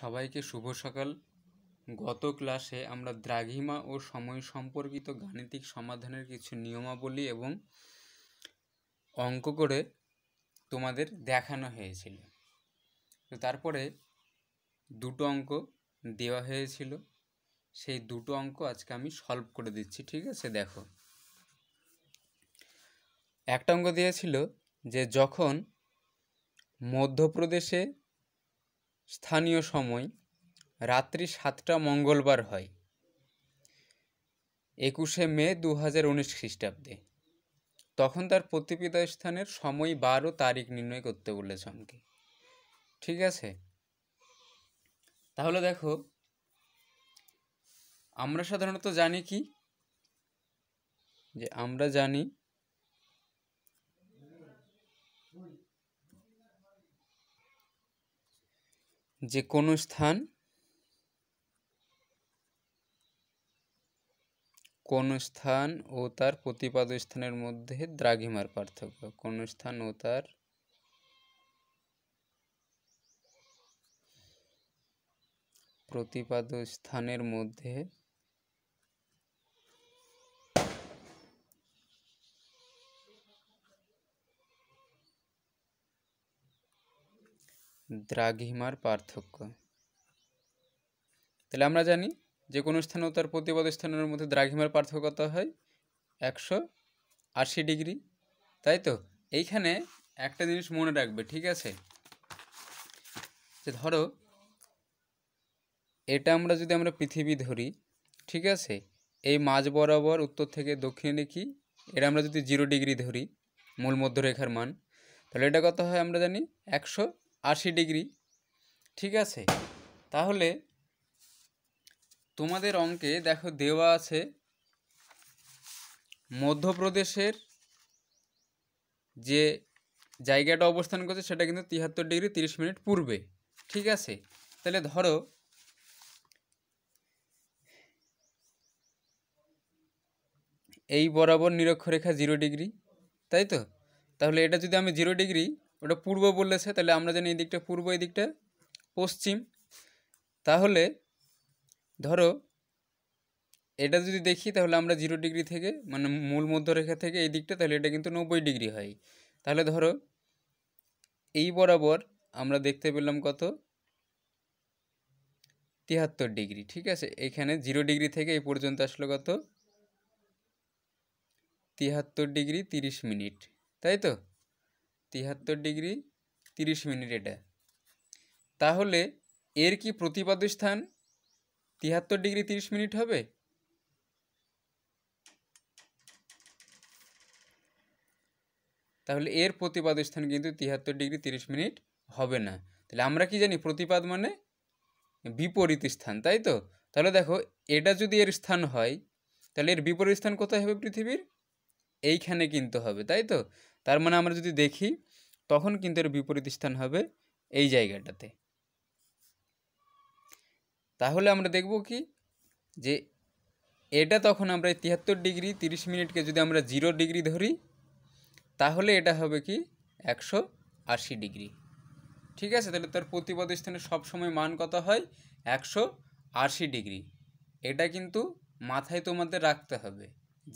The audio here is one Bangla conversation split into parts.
সবাইকে শুভ সকাল গত ক্লাসে আমরা দ্রাঘিমা ও সময় সম্পর্কিত গাণিতিক সমাধানের কিছু নিয়মাবলী এবং অঙ্ক করে তোমাদের দেখানো হয়েছিল তো তারপরে দুটো অঙ্ক দেওয়া হয়েছিল সেই দুটো অঙ্ক আজকে আমি সলভ করে দিচ্ছি ঠিক আছে দেখো একটা অঙ্ক দিয়েছিল যে যখন মধ্যপ্রদেশে স্থানীয় সময় রাত্রি সাতটা মঙ্গলবার হয় একুশে মে দু হাজার উনিশ খ্রিস্টাব্দে তখন তার প্রতিপিতা স্থানের সময় বারো তারিখ নির্ণয় করতে বলেছে আমাকে ঠিক আছে তাহলে দেখো আমরা সাধারণত জানি কি যে আমরা জানি যে কোনো স্থান কোন স্থান ও তার প্রতিপাদ স্থানের মধ্যে দ্রাঘিমার পার্থক্য কোন স্থান ও তার প্রতিপাদ স্থানের মধ্যে দ্রাঘিমার পার্থক্য তাহলে আমরা জানি যে কোনো স্থান ও তার প্রতিপদ স্থানের মধ্যে দ্রাঘিমার পার্থক্য কত হয় একশো আশি ডিগ্রি তাই তো এইখানে একটা জিনিস মনে রাখবে ঠিক আছে যে ধরো এটা আমরা যদি আমরা পৃথিবী ধরি ঠিক আছে এই মাঝ বরাবর উত্তর থেকে দক্ষিণে কি এটা আমরা যদি জিরো ডিগ্রি ধরি মূল মধ্যরেখার মান তাহলে এটা কত হয় আমরা জানি একশো আশি ডিগ্রি ঠিক আছে তাহলে তোমাদের অঙ্কে দেখো দেওয়া আছে মধ্যপ্রদেশের যে জায়গাটা অবস্থান করছে সেটা কিন্তু তিয়াত্তর ডিগ্রি তিরিশ মিনিট পূর্বে ঠিক আছে তাহলে ধরো এই বরাবর নিরক্ষরেখা জিরো ডিগ্রি তাই তো তাহলে এটা যদি আমি জিরো ডিগ্রি ওটা পূর্ব বলেছে তাহলে আমরা জানি এই দিকটা পূর্ব এই দিকটা পশ্চিম তাহলে ধরো এটা যদি দেখি তাহলে আমরা জিরো ডিগ্রি থেকে মানে মূল মধ্যরেখা থেকে এই দিকটা তাহলে এটা কিন্তু নব্বই ডিগ্রি হয় তাহলে ধরো এই বরাবর আমরা দেখতে পেলাম কত তিয়াত্তর ডিগ্রি ঠিক আছে এখানে জিরো ডিগ্রি থেকে এই পর্যন্ত আসলো কত তিয়াত্তর ডিগ্রি তিরিশ মিনিট তাই তো তিয়াত্তর ডিগ্রি তিরিশ মিনিট এটা তাহলে এর কি প্রতিপাদ্য স্থান তিয়াত্তর ডিগ্রি তিরিশ মিনিট হবে তাহলে এর প্রতিপাদ স্থান কিন্তু তিয়াত্তর ডিগ্রি তিরিশ মিনিট হবে না তাহলে আমরা কি জানি প্রতিপাদ মানে বিপরীত স্থান তাই তো তাহলে দেখো এটা যদি এর স্থান হয় তাহলে এর বিপরীত স্থান কোথায় হবে পৃথিবীর এইখানে কিন্তু হবে তাই তো তার মানে আমরা যদি দেখি তখন কিন্তু এর বিপরীত স্থান হবে এই জায়গাটাতে তাহলে আমরা দেখব কি যে এটা তখন আমরা তিয়াত্তর ডিগ্রি তিরিশ মিনিটকে যদি আমরা জিরো ডিগ্রি ধরি তাহলে এটা হবে কি একশো আশি ডিগ্রি ঠিক আছে তাহলে তার প্রতিপদ স্থানে সবসময় মান কত হয় একশো আশি ডিগ্রি এটা কিন্তু মাথায় তোমাদের রাখতে হবে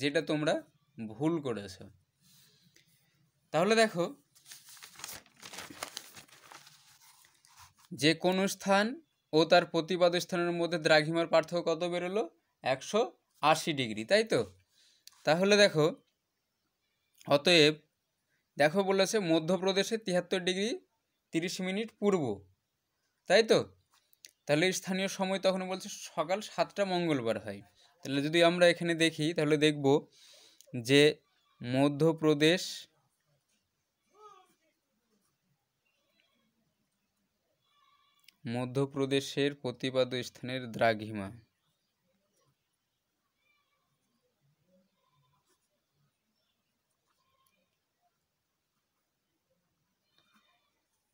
যেটা তোমরা ভুল করেছো তাহলে দেখো যে কোনো স্থান ও তার প্রতিবাদ স্থানের মধ্যে দ্রাঘিমার পার্থক্য কত বেরোলো একশো আশি ডিগ্রি তাই তো তাহলে দেখো অতএব দেখো বলেছে মধ্যপ্রদেশে তিয়াত্তর ডিগ্রি তিরিশ মিনিট পূর্ব তাই তো তাহলে স্থানীয় সময় তখন বলছে সকাল সাতটা মঙ্গলবার হয় তাহলে যদি আমরা এখানে দেখি তাহলে দেখব যে মধ্যপ্রদেশ মধ্যপ্রদেশের প্রতিপাদ স্থানের দ্রাঘিমা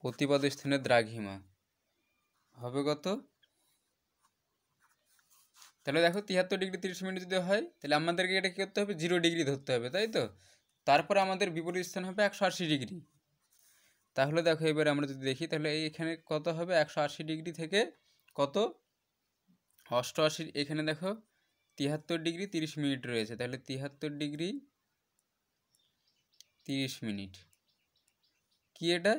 প্রতিপাদ স্থানের দ্রাঘিমা হবে কত তাহলে দেখো তিয়াত্তর ডিগ্রি তিরিশ মিনিট যদি হয় তাহলে আমাদেরকে এটা কী করতে হবে জিরো ডিগ্রি ধরতে হবে তাই তো তারপর আমাদের বিপরীত স্থান হবে একশো আশি ডিগ্রি তাহলে দেখো এবার আমরা যদি দেখি তাহলে এখানে কত হবে একশো আশি ডিগ্রি থেকে কত অষ্টআশি এখানে দেখো তিয়াত্তর ডিগ্রি তিরিশ মিনিট রয়েছে তাহলে তিয়াত্তর ডিগ্রি তিরিশ মিনিট কি এটা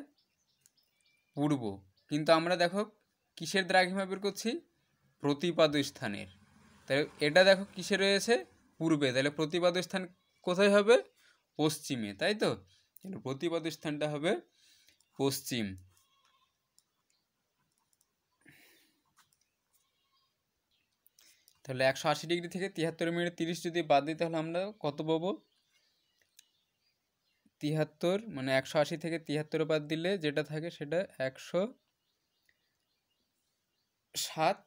পূর্ব কিন্তু আমরা দেখো কিসের দ্রাঘিমা বের করছি প্রতিপাদ স্থানের তাহলে এটা দেখো কিসে রয়েছে পূর্বে তাহলে প্রতিপাদ স্থান কোথায় হবে পশ্চিমে তাই তো প্রতিপাদ স্থানটা হবে পশ্চিম তাহলে একশো আশি ডিগ্রি থেকে তিয়াত্তর মিনিট তিরিশ যদি বাদ দিই তাহলে আমরা কত পাবো তিয়াত্তর মানে একশো আশি থেকে তিয়াত্তর বাদ দিলে যেটা থাকে সেটা একশো সাত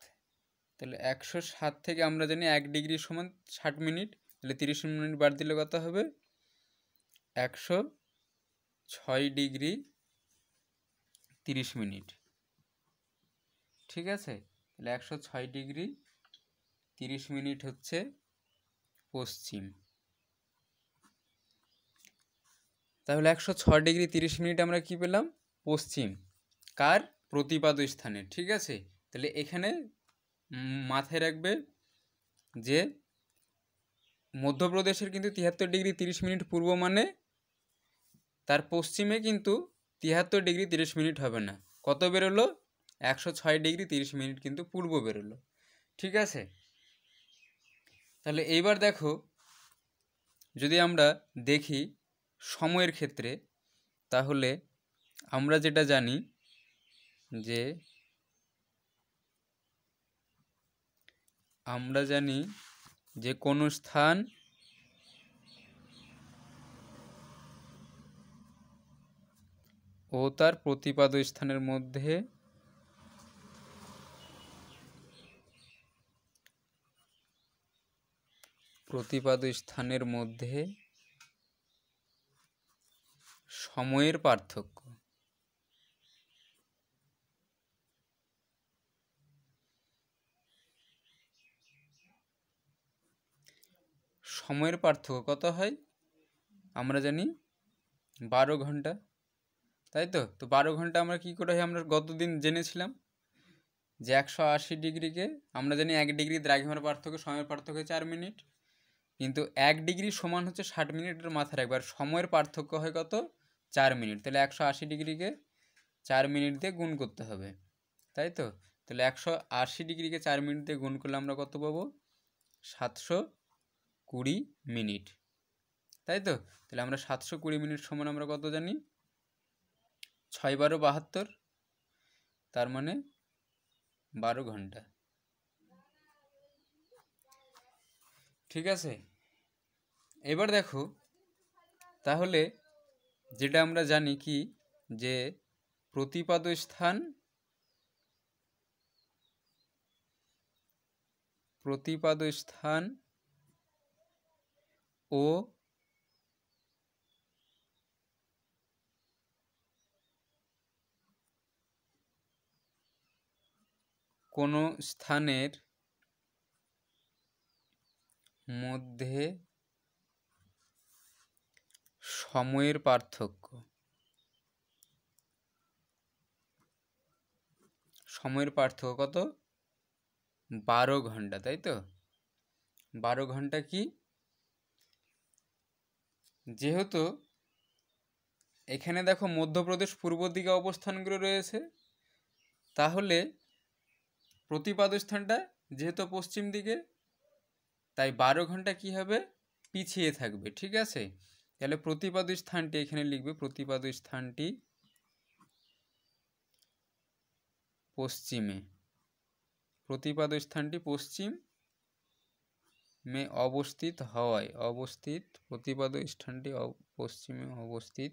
তাহলে একশো সাত থেকে আমরা জানি এক ডিগ্রি সমান ষাট মিনিট তাহলে তিরিশ মিনিট বাদ দিলে কত হবে একশো ছয় ডিগ্রি তিরিশ মিনিট ঠিক আছে তাহলে একশো ছয় ডিগ্রি তিরিশ মিনিট হচ্ছে পশ্চিম তাহলে একশো ছয় ডিগ্রি তিরিশ মিনিট আমরা কি পেলাম পশ্চিম কার প্রতিপাদ স্থানে ঠিক আছে তাহলে এখানে মাথায় রাখবে যে মধ্যপ্রদেশের কিন্তু তিয়াত্তর ডিগ্রি তিরিশ মিনিট পূর্ব মানে তার পশ্চিমে কিন্তু তিয়াত্তর ডিগ্রি তিরিশ মিনিট হবে না কত বেরোলো একশো ছয় ডিগ্রি তিরিশ মিনিট কিন্তু পূর্ব বেরোলো ঠিক আছে তাহলে এইবার দেখো যদি আমরা দেখি সময়ের ক্ষেত্রে তাহলে আমরা যেটা জানি যে আমরা জানি যে কোনো স্থান ও তার প্রতিপাদ স্থানের মধ্যে প্রতিপাদ স্থানের মধ্যে সময়ের পার্থক্য সময়ের পার্থক্য কত হয় আমরা জানি বারো ঘন্টা তাই তো তো বারো ঘন্টা আমরা কী করে আমরা গতদিন জেনেছিলাম যে একশো আশি ডিগ্রিকে আমরা জানি এক ডিগ্রি দ্রাঘিমার পার্থক্য সময়ের পার্থক্য চার মিনিট কিন্তু এক ডিগ্রি সমান হচ্ছে ষাট মিনিটের মাথায় রাখবে আর সময়ের পার্থক্য হয় কত চার মিনিট তাহলে একশো আশি ডিগ্রিকে চার মিনিট দিয়ে গুণ করতে হবে তাই তো তাহলে একশো আশি ডিগ্রিকে চার মিনিট দিয়ে গুণ করলে আমরা কত পাবো সাতশো কুড়ি মিনিট তাই তো তাহলে আমরা সাতশো কুড়ি মিনিট সমান আমরা কত জানি ছয় বারো বাহাত্তর তার মানে বারো ঘন্টা ঠিক আছে এবার দেখো তাহলে যেটা আমরা জানি কি যে প্রতিপাদ স্থান প্রতিপাদ স্থান ও কোনো স্থানের মধ্যে সময়ের পার্থক্য সময়ের পার্থক্য কত বারো ঘন্টা তাই তো বারো ঘন্টা কি যেহেতু এখানে দেখো মধ্যপ্রদেশ পূর্ব দিকে অবস্থানগুলো রয়েছে তাহলে প্রতিপাদ স্থানটা যেহেতু পশ্চিম দিকে তাই বারো ঘন্টা কি হবে পিছিয়ে থাকবে ঠিক আছে তাহলে প্রতিপাদ স্থানটি এখানে লিখবে প্রতিপাদ স্থানটি পশ্চিমে প্রতিপাদ স্থানটি পশ্চিম মে অবস্থিত হওয়ায় অবস্থিত প্রতিপাদ স্থানটি পশ্চিমে অবস্থিত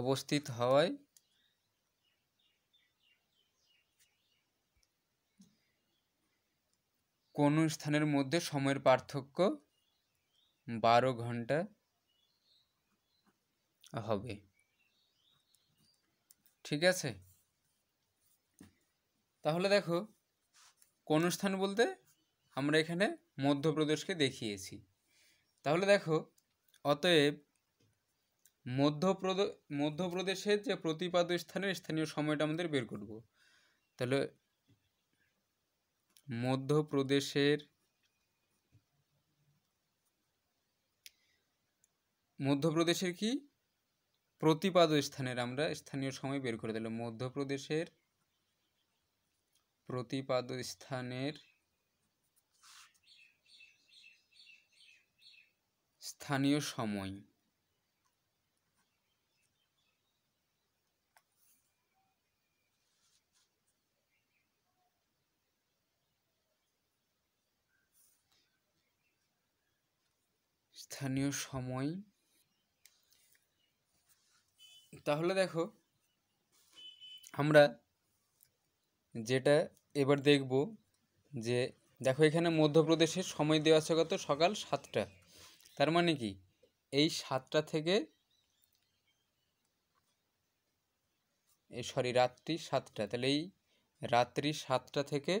অবস্থিত হওয়ায় কোন স্থানের মধ্যে সময়ের পার্থক্য বারো ঘন্টা হবে ঠিক আছে তাহলে দেখো কোন স্থান বলতে আমরা এখানে মধ্যপ্রদেশকে দেখিয়েছি তাহলে দেখো অতএব মধ্যপ্রদেশ মধ্যপ্রদেশের যে প্রতিপাদ্য স্থানের স্থানীয় সময়টা আমাদের বের করব তাহলে মধ্যপ্রদেশের মধ্যপ্রদেশের কি প্রতিপাদ স্থানের আমরা স্থানীয় সময় বের করে দিলাম মধ্যপ্রদেশের প্রতিপাদ স্থানের স্থানীয় সময় স্থানীয় সময় তাহলে দেখো আমরা যেটা এবার দেখব যে দেখো এখানে মধ্যপ্রদেশের সময় দেওয়া আছে কত সকাল সাতটা তার মানে কি এই সাতটা থেকে এই সরি রাত্রি সাতটা তাহলে এই রাত্রি সাতটা থেকে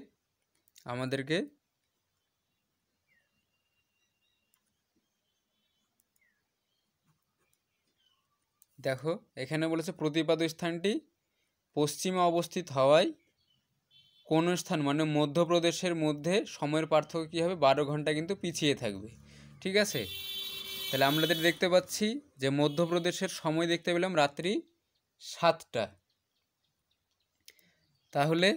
আমাদেরকে দেখো এখানে বলেছে প্রতিপাদ স্থানটি পশ্চিমে অবস্থিত হওয়ায় কোন স্থান মানে মধ্যপ্রদেশের মধ্যে সময়ের পার্থক্য কী হবে বারো ঘন্টা কিন্তু পিছিয়ে থাকবে ঠিক আছে তাহলে আমাদের দেখতে পাচ্ছি যে মধ্যপ্রদেশের সময় দেখতে পেলাম রাত্রি সাতটা তাহলে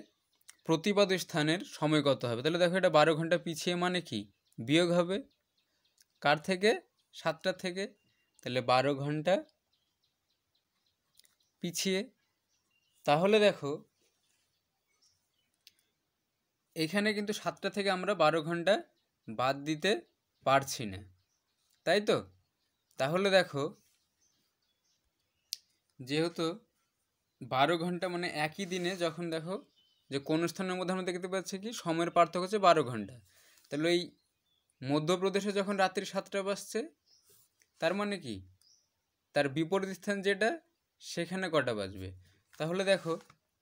প্রতিপাদ স্থানের সময় কত হবে তাহলে দেখো এটা বারো ঘন্টা পিছিয়ে মানে কি বিয়োগ হবে কার থেকে সাতটা থেকে তাহলে বারো ঘন্টা পিছিয়ে তাহলে দেখো এখানে কিন্তু সাতটা থেকে আমরা বারো ঘন্টা বাদ দিতে পারছি না তাই তো তাহলে দেখো যেহেতু বারো ঘন্টা মানে একই দিনে যখন দেখো যে কোন স্থানের মধ্যে আমরা দেখতে পাচ্ছি কি সময়ের পার্থক্য হচ্ছে বারো ঘন্টা তাহলে ওই মধ্যপ্রদেশে যখন রাত্রি সাতটা বাজছে তার মানে কি তার বিপরীত স্থান যেটা সেখানে কটা বাজবে তাহলে দেখো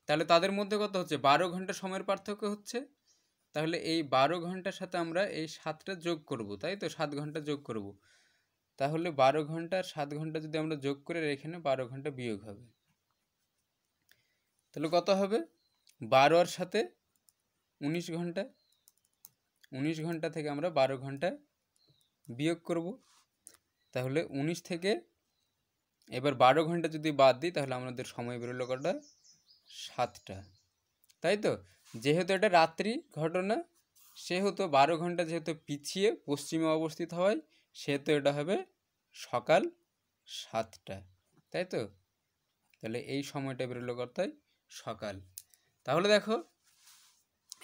তাহলে তাদের মধ্যে কত হচ্ছে বারো ঘন্টা সময়ের পার্থক্য হচ্ছে তাহলে এই বারো ঘন্টার সাথে আমরা এই সাতটা যোগ করব তাই তো সাত ঘন্টা যোগ করব তাহলে বারো ঘন্টা সাত ঘন্টা যদি আমরা যোগ করে এখানে বারো ঘন্টা বিয়োগ হবে তাহলে কত হবে বারো আর সাথে উনিশ ঘন্টা উনিশ ঘন্টা থেকে আমরা বারো ঘন্টা বিয়োগ করব তাহলে উনিশ থেকে এবার বারো ঘন্টা যদি বাদ দিই তাহলে আমাদের সময় বেরোলো কটা সাতটা তাই তো যেহেতু এটা রাত্রি ঘটনা সেহেতু বারো ঘন্টা যেহেতু পিছিয়ে পশ্চিমে অবস্থিত হয় সেহেতু এটা হবে সকাল সাতটা তাই তো তাহলে এই সময়টা বেরোলো কর্তায় সকাল তাহলে দেখো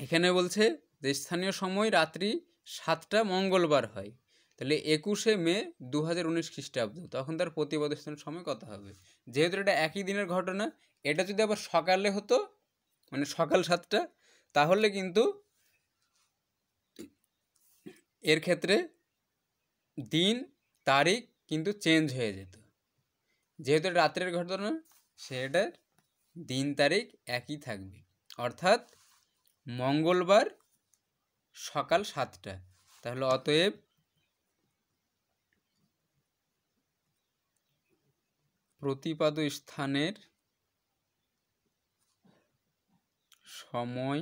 এখানে বলছে যে স্থানীয় সময় রাত্রি সাতটা মঙ্গলবার হয় তাহলে একুশে মে দু হাজার উনিশ খ্রিস্টাব্দ তখন তার প্রতিবাদস্থান সময় কত হবে যেহেতু এটা একই দিনের ঘটনা এটা যদি আবার সকালে হতো মানে সকাল সাতটা তাহলে কিন্তু এর ক্ষেত্রে দিন তারিখ কিন্তু চেঞ্জ হয়ে যেত যেহেতু রাত্রের ঘটনা সেটার দিন তারিখ একই থাকবে অর্থাৎ মঙ্গলবার সকাল সাতটা তাহলে অতএব প্রতিপাদ স্থানের সময়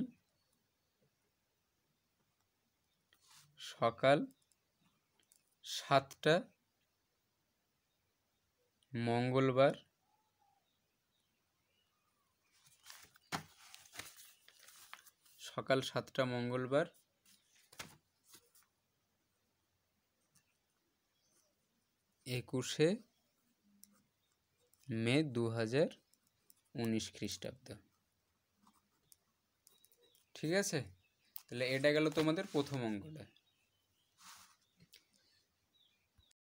সকাল সাতটা মঙ্গলবার সকাল সাতটা মঙ্গলবার একুশে মে দু হাজার উনিশ খ্রিস্টাব্দ ঠিক আছে তাহলে এটা গেল তোমাদের প্রথম অঙ্কটা